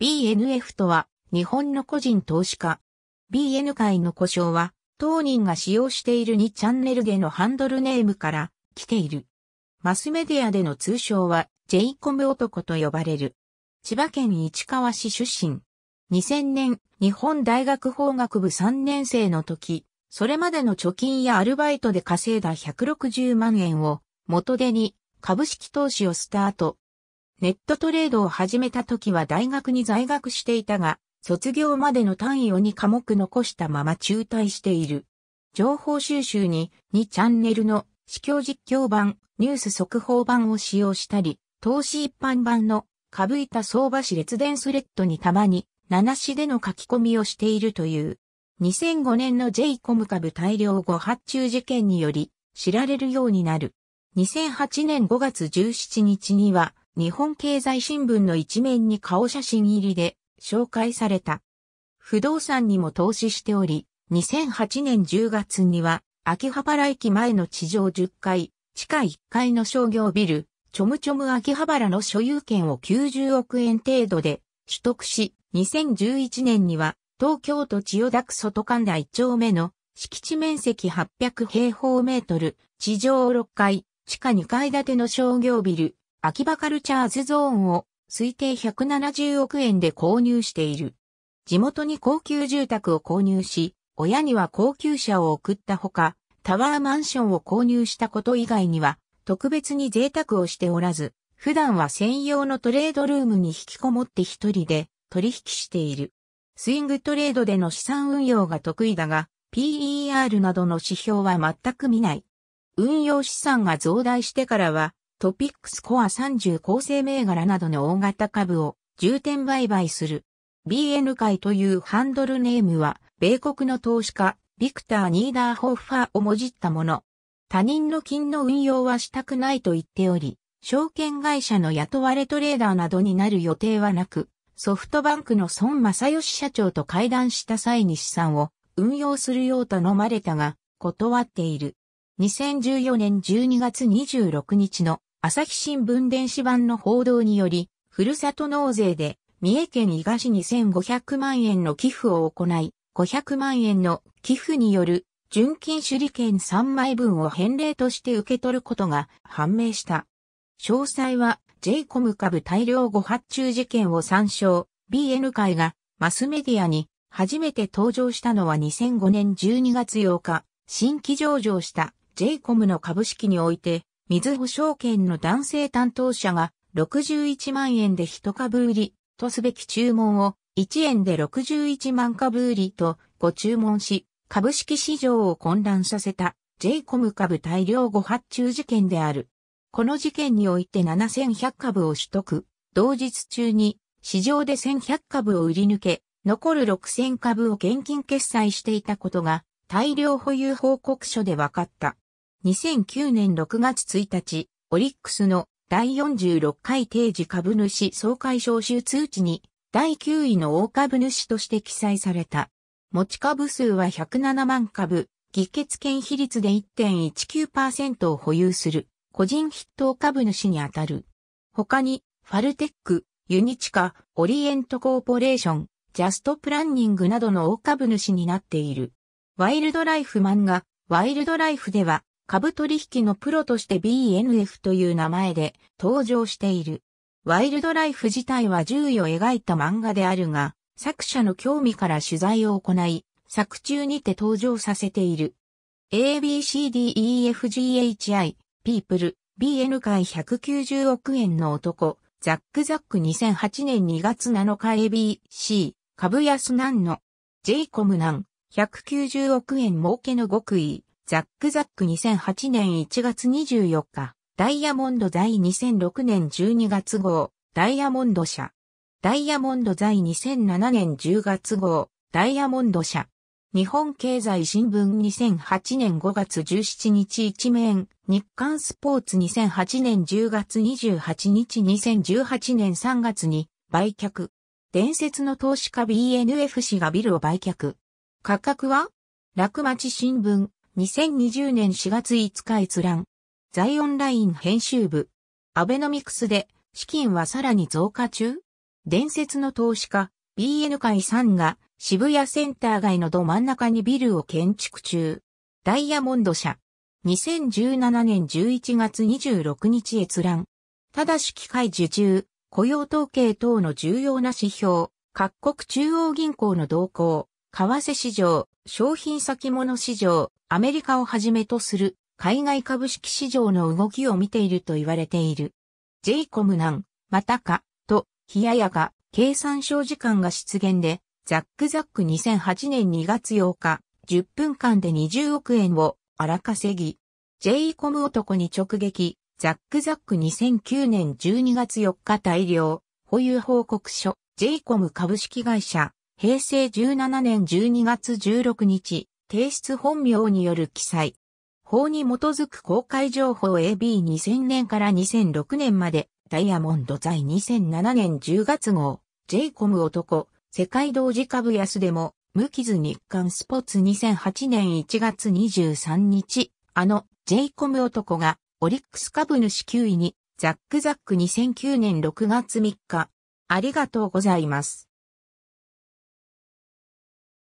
BNF とは、日本の個人投資家。BN 会の故障は、当人が使用している2チャンネルでのハンドルネームから来ている。マスメディアでの通称は、ジェイコム男と呼ばれる。千葉県市川市出身。2000年、日本大学法学部3年生の時、それまでの貯金やアルバイトで稼いだ160万円を、元手に株式投資をスタート。ネットトレードを始めた時は大学に在学していたが、卒業までの単位を2科目残したまま中退している。情報収集に2チャンネルの試況実況版、ニュース速報版を使用したり、投資一般版の株板相場市列伝スレッドにたまに7市での書き込みをしているという。2005年の j コム株大量誤発注事件により知られるようになる。2008年5月17日には日本経済新聞の一面に顔写真入りで紹介された。不動産にも投資しており、2008年10月には、秋葉原駅前の地上10階、地下1階の商業ビル、ちょむちょむ秋葉原の所有権を90億円程度で取得し、2011年には東京都千代田区外神田1丁目の敷地面積800平方メートル、地上6階、地下2階建ての商業ビル、秋葉カルチャーズゾーンを推定170億円で購入している。地元に高級住宅を購入し、親には高級車を送ったほか、タワーマンションを購入したこと以外には、特別に贅沢をしておらず、普段は専用のトレードルームに引きこもって一人で取引している。スイングトレードでの資産運用が得意だが、PER などの指標は全く見ない。運用資産が増大してからは、トピックスコア30構成銘柄などの大型株を重点売買する。BN 会というハンドルネームは、米国の投資家、ビクター・ニーダーホッファーをもじったもの。他人の金の運用はしたくないと言っており、証券会社の雇われトレーダーなどになる予定はなく、ソフトバンクの孫正義社長と会談した際に資産を運用するよう頼まれたが、断っている。2014年12月26日の朝日新聞電子版の報道により、ふるさと納税で、三重県伊賀市に1500万円の寄付を行い、500万円の寄付による、純金手裏券3枚分を返礼として受け取ることが判明した。詳細は、j コム株大量誤発注事件を参照、BN 会がマスメディアに初めて登場したのは2005年12月8日、新規上場した j コムの株式において、水保証券の男性担当者が61万円で1株売りとすべき注文を1円で61万株売りとご注文し、株式市場を混乱させた j コム株大量誤発注事件である。この事件において7100株を取得、同日中に市場で1100株を売り抜け、残る6000株を現金決済していたことが大量保有報告書で分かった。2009年6月1日、オリックスの第46回定時株主総会招集通知に、第9位の大株主として記載された。持ち株数は107万株、議決権比率で1.19%を保有する、個人筆頭株主にあたる。他に、ファルテック、ユニチカ、オリエントコーポレーション、ジャストプランニングなどの大株主になっている。ワイルドライフ漫画、ワイルドライフでは、株取引のプロとして BNF という名前で登場している。ワイルドライフ自体は獣医を描いた漫画であるが、作者の興味から取材を行い、作中にて登場させている。ABCDEFGHI、o p プル、BN 会190億円の男、ザックザック2008年2月7日 ABC、株安なんの、ジェイコムなん、190億円儲けの極意、ザックザック2008年1月24日、ダイヤモンド在2006年12月号、ダイヤモンド社。ダイヤモンド在2007年10月号、ダイヤモンド社。日本経済新聞2008年5月17日一面、日刊スポーツ2008年10月28日2018年3月に売却。伝説の投資家 BNF 氏がビルを売却。価格は楽町新聞2020年4月5日閲覧。在オンライン編集部。アベノミクスで資金はさらに増加中伝説の投資家 BN 会3が渋谷センター街のど真ん中にビルを建築中。ダイヤモンド社。2017年11月26日閲覧。ただし機械受注、雇用統計等の重要な指標、各国中央銀行の動向、為替市場、商品先物市場、アメリカをはじめとする海外株式市場の動きを見ていると言われている。ジェイコムなん、またか、と、冷ややか、計算小時間が出現で、ザックザック2008年2月8日、10分間で20億円を荒稼ぎ。ジェイコム男に直撃、ザックザック2009年12月4日大量、保有報告書、ジェイコム株式会社、平成17年12月16日、提出本名による記載。法に基づく公開情報 AB2000 年から2006年まで、ダイヤモンド在2007年10月号、j コム男、世界同時株安でも、無傷日刊スポーツ2008年1月23日、あの、j コム男が、オリックス株主9位に、ザックザック2009年6月3日。ありがとうございます。